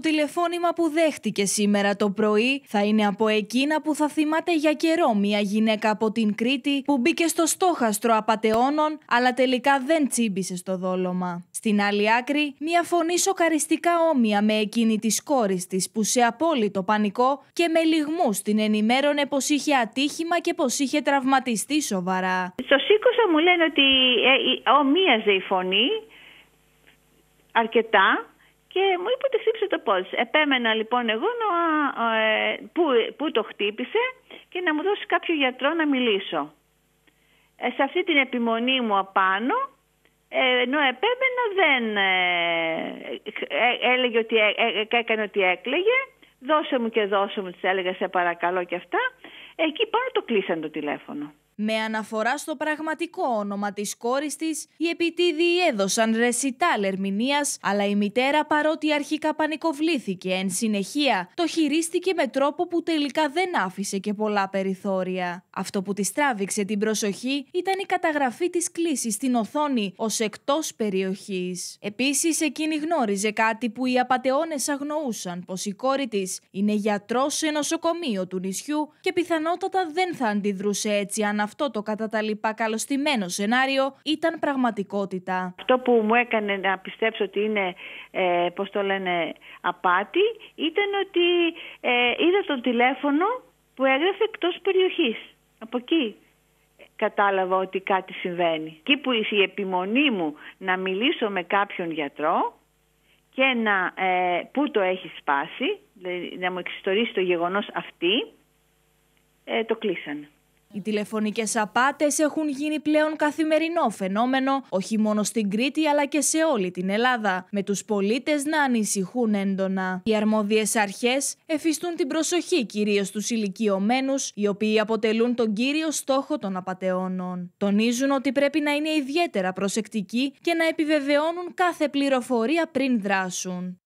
το τηλεφώνημα που δέχτηκε σήμερα το πρωί θα είναι από εκείνα που θα θυμάται για καιρό μια γυναίκα από την Κρήτη που μπήκε στο στόχαστρο απαταιώνων αλλά τελικά δεν τσίμπησε στο δόλωμα. Στην άλλη άκρη, μια φωνή σοκαριστικά όμοια με εκείνη της κόρης της που σε απόλυτο πανικό και με λιγμούς την ενημέρωνε πως είχε ατύχημα και πως είχε τραυματιστεί σοβαρά. Στο σήκωσα μου λένε ότι ε, ε, ομοίαζε η φωνή αρκετά και μου είπε ότι χτύπησε το πόδι Επέμενα λοιπόν εγώ να, ε, που, το χτύπησε και να μου δώσει κάποιο γιατρό να μιλήσω. Ε, σε αυτή την επιμονή μου απάνω, ε, ενώ επέμενα δεν ε, έλεγε ότι, έκανε ότι έκλαιγε. Δώσε μου και δώσε μου, της έλεγα σε παρακαλώ και αυτά. Εκεί πάνω το κλείσαν το τηλέφωνο. Με αναφορά στο πραγματικό όνομα της κόρης της, οι επιτίδιοι έδωσαν ρεσιτάλ ερμηνείας, αλλά η μητέρα παρότι αρχικά πανικοβλήθηκε εν συνεχεία, το χειρίστηκε με τρόπο που τελικά δεν άφησε και πολλά περιθώρια. Αυτό που της τράβηξε την προσοχή ήταν η καταγραφή της κλίσης στην οθόνη ως εκτός περιοχής. Επίσης εκείνη γνώριζε κάτι που οι απατεώνες αγνοούσαν πως η κόρη της είναι γιατρός σε νοσοκομείο του νησιού και πιθανότατα δεν θα αντιδρούσε έτσι αν αυτό το κατά τα λοιπά καλωστημένο σενάριο ήταν πραγματικότητα. Αυτό που μου έκανε να πιστέψω ότι είναι, ε, πώς το λένε, απάτη ήταν ότι ε, είδα το τηλέφωνο που έγραφε εκτός περιοχής. Από εκεί κατάλαβα ότι κάτι συμβαίνει. Εκεί που η επιμονή μου να μιλήσω με κάποιον γιατρό και να, ε, που το έχει σπάσει, δηλαδή να μου εξιστορήσει το γεγονός αυτή, ε, το κλείσανε. Οι τηλεφωνικές απάτες έχουν γίνει πλέον καθημερινό φαινόμενο, όχι μόνο στην Κρήτη αλλά και σε όλη την Ελλάδα, με τους πολίτες να ανησυχούν έντονα. Οι αρμόδιες αρχές εφιστούν την προσοχή κυρίως στου ηλικιωμένους, οι οποίοι αποτελούν τον κύριο στόχο των απαταιώνων. Τονίζουν ότι πρέπει να είναι ιδιαίτερα προσεκτικοί και να επιβεβαιώνουν κάθε πληροφορία πριν δράσουν.